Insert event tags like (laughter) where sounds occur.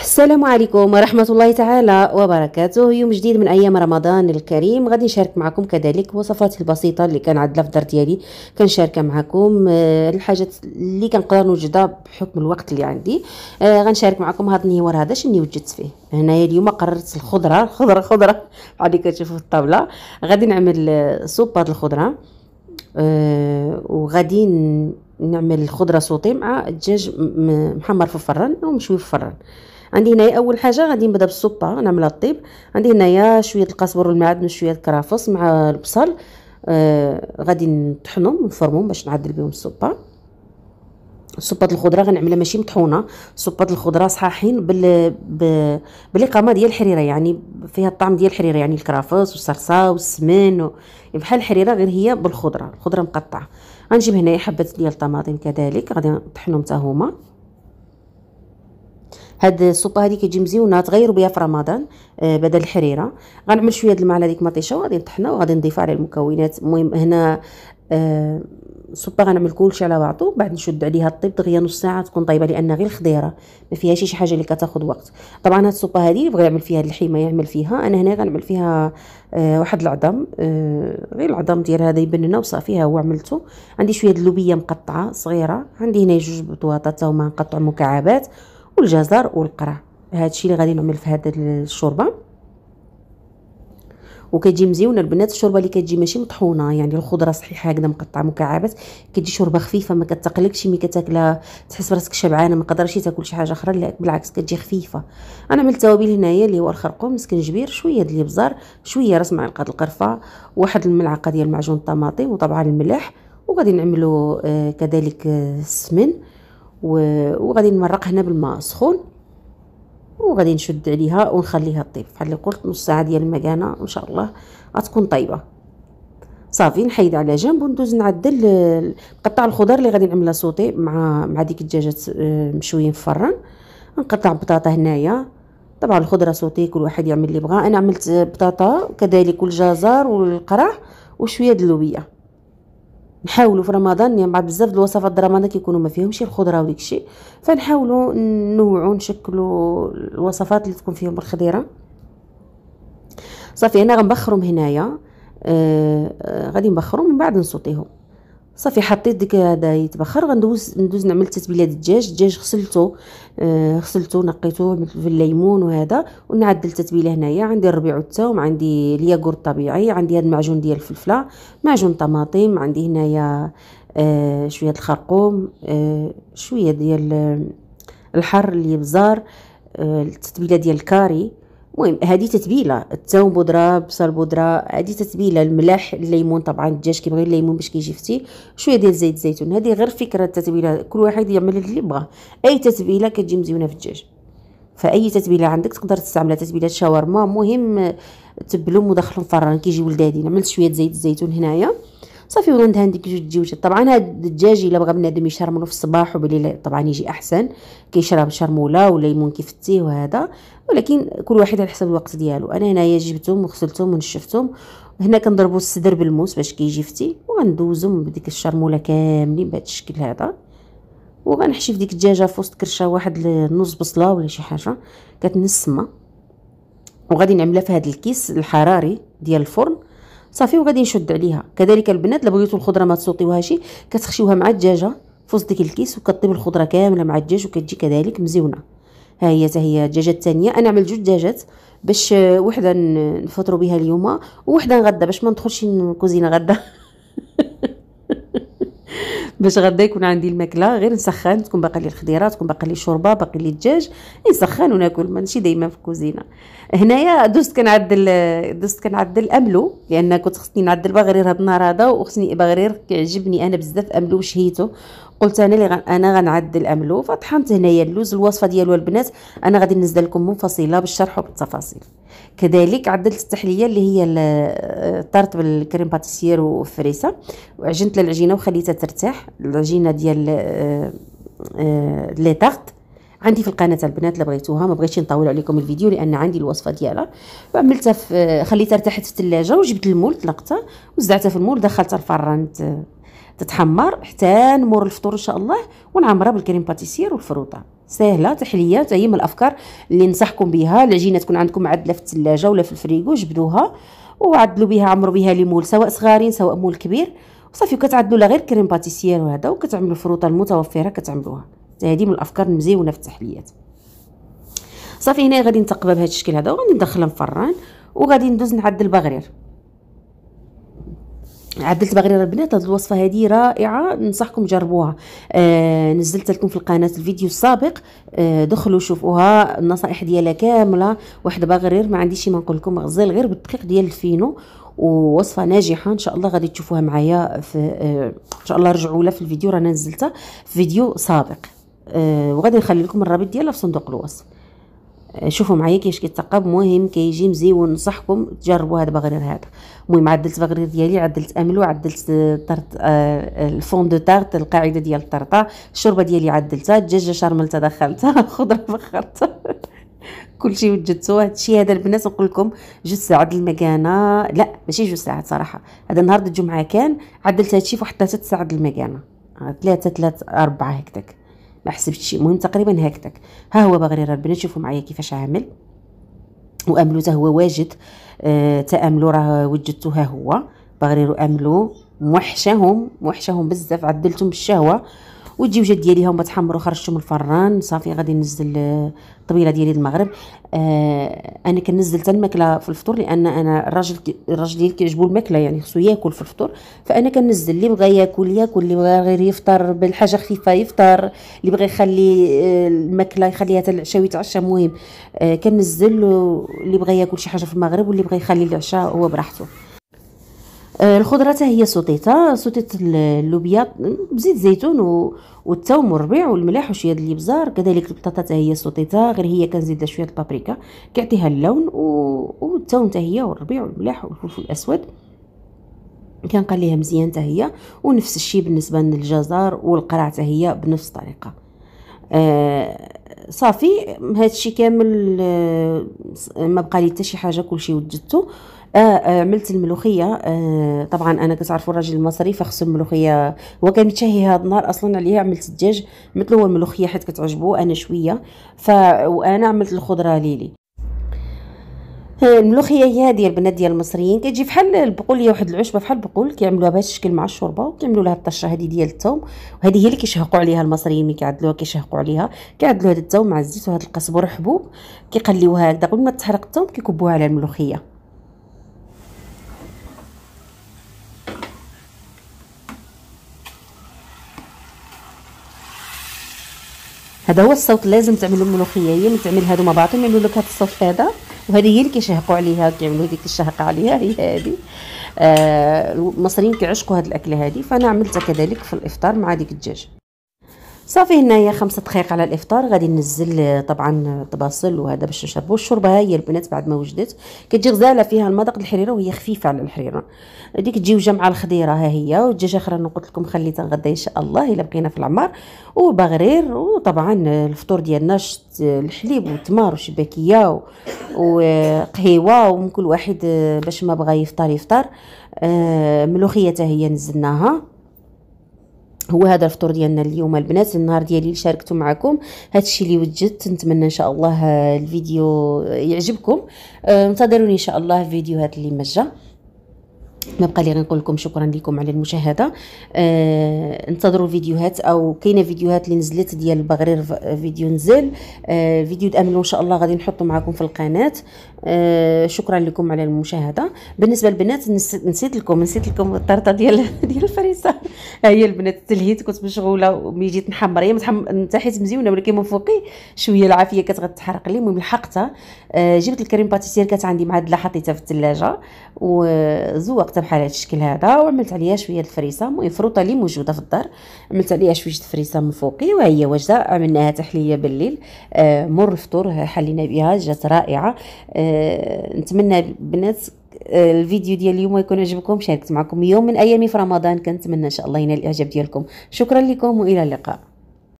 السلام عليكم ورحمة الله تعالى وبركاته يوم جديد من أيام رمضان الكريم غادي نشارك معكم كذلك وصفات البسيطة اللي كان عند الفطر ديالي كنشاركها معكم آه، الحاجات اللي كنقدر نوجدها بحكم الوقت اللي عندي آه، غنشارك معكم هذا النهار هذا شنو وجدت فيه هنايا اليوم قررت الخضرة الخضرة خضرة عادي كتشوفوا في الطاولة غادي نعمل سوب الخضرة آه، وغادي نعمل الخضره صوتي مع الدجاج محمر في الفرن ومشوي في الفرن عندي هنايا اول حاجه غادي نبدا بالصوبا نعملها الطيب عندي هنايا شويه القزبر والمعدن وشويه الكرافس مع البصل آه غادي نطحنهم ونفرمهم باش نعدل بهم السلطه صبات الخضره غنعملها ماشي مطحونه صبات الخضره صحاحين بال ب... بالاقامه ديال الحريره يعني فيها الطعم ديال الحريره يعني الكرافس والصرصه والسمن و... بحال الحريره غير هي بالخضره الخضره مقطعه غنجيب هنايا حبات ديال الطماطم كذلك غادي نطحنهم حتى هما هاد السلطه هادي كتجي مزيونه تغيروا بها في رمضان آه، بدل الحريره غنعمل شويه د المعلقه ديك مطيشه وغادي نطحنها وغادي نضيفها على المكونات المهم هنا آه غنعمل كلشي على بعضو بعد نشد عليها الطيب دغيا نص ساعه تكون طايبه لان غير خضيره ما فيهاش شي حاجه اللي كتاخذ وقت طبعا هاد السلطه هادي بغى يعمل فيها هاد الحيمه يعمل فيها انا هنا غنعمل فيها آه واحد العظم آه غير العظم ديال هذا يبننا لنا وصافي ها هو عملته عندي شويه د اللوبيه مقطعه صغيره عندي هنا جوج بطواطا حتى هما مكعبات والجزر والقرع هادشي اللي غادي نعمل في هذه الشوربه وكتجي مزيونه البنات الشوربه اللي كتجي ماشي مطحونه يعني الخضره صحيحه هكذا مقطعه مكعبات كتجي شوربه خفيفه ما كتقلقش ملي كتاكلها تحس براسك شبعانه ما قدرتيش تاكل شي حاجه اخرى لا بالعكس كتجي خفيفه انا عملت توابل هنايا اللي هو الخرقوم سكنجبير شويه ديال الابزار شويه راس معلقه القرفه واحد الملعقه ديال معجون الطماطم وطبعا الملح وغادي نعملو آه، كذلك آه، السمن آه وغادي نمرق هنا بالماء سخون وغادي نشد عليها ونخليها طيب بحال اللي قلت نص ساعه ديال المكانه ان شاء الله غتكون طايبه صافي نحيد على جنب وندوز نعدل قطع الخضر اللي غادي نعملها سوتي مع مع ديك الدجاجات آه، مشويين في الفران نقطع بطاطا هنايا طبعا الخضره سوتي كل واحد يعمل اللي بغا انا عملت بطاطا كذلك الجزر والقرع وشويه د اللوبيه نحاولوا في رمضان يعني بعد بزاف الوصفات د رمضان كيكونوا ما فيهمش الخضره وديك الشيء فنحاولوا نوعوا نشكلوا الوصفات اللي تكون فيهم الخضيره صافي هنا غنبخرهم هنايا آه آه غادي نبخرهم من بعد نسوطيهم صافي حطيت ديك هذا يتبخر غندوز ندوز نعمل تتبيله الدجاج الدجاج غسلته آه غسلته نقيته مثل في الليمون وهذا ونعدل التتبيله هنايا عندي الربيع والثوم عندي الياغور الطبيعي عندي هذا المعجون ديال الفلفله معجون طماطم عندي هنايا آه شويه الخرقوم آه شويه ديال آه، الحر اللي بزار آه التتبيله ديال الكاري المهم هذه تتبيله التاوم بودره بصل بودره هذه تتبيله الملح الليمون طبعا الدجاج كيبغي الليمون باش كيجي فتي شويه ديال زيت الزيتون هذه غير فكره التتبيله كل واحد يعمل اللي بغا اي تتبيله كتجي مزيونه في الدجاج فاي تتبيله عندك تقدر تستعملها تتبيله شاورما مهم تبلو مدخل الفران كيجي ولدادي عملت شويه زيت الزيتون هنايا صافي وراند عندك جوج دجوجات طبعا هاد الدجاج الا بغى بنادم يشرملو في الصباح وبالليل طبعا يجي احسن كيشرب شرموله ولا كيفتيه وهذا ولكن كل واحد على حسب الوقت ديالو انا هنايا جبتهم وغسلتهم ونشفتهم هنا كنضربوا الصدر بالموس باش كيجي فتي وغندوزهم بديك الشرموله كاملين بهذا الشكل هذا وغنحشي في ديك الدجاجه في وسط كرشه واحد نص بصله ولا شي حاجه كتنسمه وغادي نعملها في هذا الكيس الحراري ديال الفرن صافي وغادي نشد عليها كذلك البنات الا بغيتو الخضره ما تسوطيوها شي كتخشيوها مع الدجاجه في ديك الكيس وكطيب الخضره كامله مع الدجاج وكتجي كذلك مزيونه ها هي حتى هي الدجاجه الثانيه انا عملت جوج دجاجات باش آه، وحده نفطروا بها اليوم وحده غدا باش ما ندخلش الكوزينه غدا (laughs) باش غدا يكون عندي الماكله غير نسخن تكون باقي لي الخضيره تكون باقي لي الشوربه باقي لي الدجاج نسخن وناكل ماشي دائما في الكوزينه هنايا دوزت كنعدل دوزت كنعدل املو لان كنت خصني نعدل بغرير هاد النهار هذا وخصني بغرير كيعجبني انا بزاف املو وشهيته قلت انا اللي غن... انا غنعدل املو فطحنت هنايا اللوز الوصفه ديالو البنات انا غادي ننزل لكم منفصله بالشرح وبالتفاصيل كذلك عدلت التحليه اللي هي الطرط بالكريم باتيسير والفريسه وعجنت العجينه وخليتها ترتاح العجينه ديال آه، آه، لي طارت عندي في القناه البنات اللي بغيتوها ما بغيتش نطول عليكم الفيديو لان عندي الوصفه ديالها وعملتها خليتها ارتاحت في الثلاجه وجبت المول طلقتها وزعتها في المول دخلتها الفران تتحمر حتى نمر الفطور ان شاء الله ونعمرها بالكريم باتيسير والفروطه سهله تحليه حتى من الافكار اللي ننصحكم بها العجينه تكون عندكم معدله في الثلاجه ولا في الفريغو جبدوها وعدلوا بها عمروا بها لي مول سواء صغارين سواء مول كبير وصافي كتعدلوا لا غير كريم باتيسير وهذا وكتعملوا الفروطه المتوفره كتعملوها هذه من الافكار المزيونه في التحليات صافي هنا غادي نتقبها بهذا الشكل هذا وغادي ندخلها الفران وغادي ندوز نعدل بغرير عدلت بغير البنات هذه الوصفه هذه رائعه ننصحكم جربوها آه نزلت لكم في القناه الفيديو السابق آه دخلوا شوفوها النصائح ديالها كامله وحده بغرير ما عنديش ما نقول لكم غزال غير بالدقيق ديال الفينو ووصفه ناجحه ان شاء الله غادي تشوفوها معايا في آه ان شاء الله رجعوا لها في الفيديو رانا نزلتها في فيديو سابق آه وغادي نخلي لكم الرابط ديالها في صندوق الوصف شوفوا معايا كيفاش كيتثقب مهم كيجي مزي وننصحكم تجربوا هذا بغرير هذا المهم عدلت بغرير ديالي عدلت املو عدلت طرط آه، الفون دو طارت القاعده ديال الطرطه الشوربه ديالي عدلتها الدجاجه شرملتها دخلتها (laughs) الخضره فخرتها كلشي وجدتو هادشي هذا البنات نقول لكم جوج ساعات المكانه لا ماشي جوج ساعات صراحه هذا نهار الجمعه كان عدلت هادشي فواحد ثلاثه ساعات المكانه ثلاثه آه، ثلاثه اربعه هكذاك ما حسبتش المهم تقريبا هكذاك ها هو بغرير ربنا شوفوا معايا كيفاش عامل واملو حتى هو واجد آه تاملو راه وجدتو ها هو بغرير املو موحشاهم موحشاهم بزاف عدلتهم بالشهوه والجوجه ديالي هما تحمروا خرجتهم من الفران صافي غادي ننزل الطبيله آه، ديالي المغرب آه انا كنزل حتى الماكله في الفطور لان انا الراجل الراجل ديالي كيعجبو الماكله يعني خصو ياكل في الفطور فانا كنزل اللي بغى ياكل ياكل اللي بغى غير يفطر بالحاجه خفيفه يفطر اللي بغى يخلي آه، الماكله يخليها حتى العشاء ويتعشى المهم آه كنزل اللي بغى ياكل شي حاجه في المغرب واللي بغى يخلي العشاء هو براحته آه، الخضره حتى هي سوتيطه سوتيت اللوبيا بزيت زيتون والثوم والربيع والملاح وشويه ديال الابزار كذلك البطاطا حتى هي سوتيطه غير هي كنزيد شويه البابريكا كيعطيها اللون والثوم حتى هي والربيع والملاح والفلفل الاسود كنقليها مزيان حتى هي ونفس الشيء بالنسبه للجزر والقرع حتى هي بنفس الطريقه آه صافي هادشي كامل آه ما بقى لي حتى شي حاجه كلشي وجدته آه،, آه عملت الملوخيه آه طبعا انا كتعرفوا الراجل المصري فخصو الملوخيه هو كان متشهي هاد النهار اصلا عليها عملت الدجاج مثل هو الملوخيه حيت كتعجبو انا شويه ف وانا عملت الخضره ليلي الملوخيه هي ديال البنات ديال المصريين كتجي بحال البقول هي واحد العشبه بحال البقول كيعملوها بهذا الشكل مع الشوربه وكيعملوا لها الطشه هذه ديال الثوم وهذه هي اللي كيشهقوا عليها المصريين ملي كيعدلوها كيشهقوا عليها كيعدلوا هذا الثوم مع الزيت وهذا القزبر حبوب كيقليوها هكذا قبل ما تحرق الثوم كيكبوها على الملوخيه هذا هو الصوت لازم تعملوا الملوخيه هي ملي تعمل هادو مع بعضهم يعملوا لك هذا الصوت هذا وهذه هي اللي كيشهقوا عليها كيعملوا ديك الشهقه عليها هي هذه آه المصريين كيعشقوا هذه الاكله هذه فانا عملتها كذلك في الافطار مع ديك الدجاج صافي هنايا خمسة دقائق على الافطار غادي ننزل آه، طبعا آه، طباصل وهذا باش نشربوا الشوربه هي البنات بعد ما وجدت كتجي غزاله فيها المذاق الحريره وهي خفيفه على الحريره ديك تجي مع الخضيره ها هي والدجاج اخرى انا قلت لكم خليتها غدا ان شاء الله الا بقينا في العمار وبغرير وطبعا الفطور ديالنا آه، الحليب والتمار والشباكيه وقهيوه ومن كل واحد باش ما بغى يفطر يفطر ملوخيه هي نزلناها هو هذا الفطور ديالنا اليوم البنات النهار ديالي اللي شاركته معكم الشيء اللي وجدت نتمنى ان شاء الله آه، الفيديو يعجبكم آه، انتظروني ان شاء الله فيديوهات اللي مجه ما بقى لي غنقول لكم شكرا لكم على المشاهده آه انتظروا الفيديوهات او كاينه فيديوهات اللي نزلت ديال البغرير فيديو نزل آه فيديو دامل ان شاء الله غادي نحطه معكم في القناه آه شكرا لكم على المشاهده بالنسبه للبنات نسيت لكم نسيت لكم الطرطه ديال (laughs) ديال الفريسه ها آه، هي البنات تلهيت كنت مشغوله ملي جيت نحمر هي حتى حيت مزيونه ولكن من فوقي شويه العافيه كانت غتحرق لي المهم لحقتها آه جبت الكريم باتيسير كانت عندي مع الدلا حطيتها في الثلاجه وزوقت خرجتها طيب بحال هذا الشكل هذا وعملت عليها شويه الفريسه المهم فروطه اللي موجوده في الدار عملت عليها شويه الفريسه من فوقي وهي واجده عملناها تحليه بالليل آه مر الفطور حلينا بها جات رائعه آه نتمنى البنات آه، الفيديو ديال اليوم يكون عجبكم شاركت معكم يوم من ايامي في رمضان كنتمنى ان شاء الله ينال الاعجاب ديالكم شكرا لكم والى اللقاء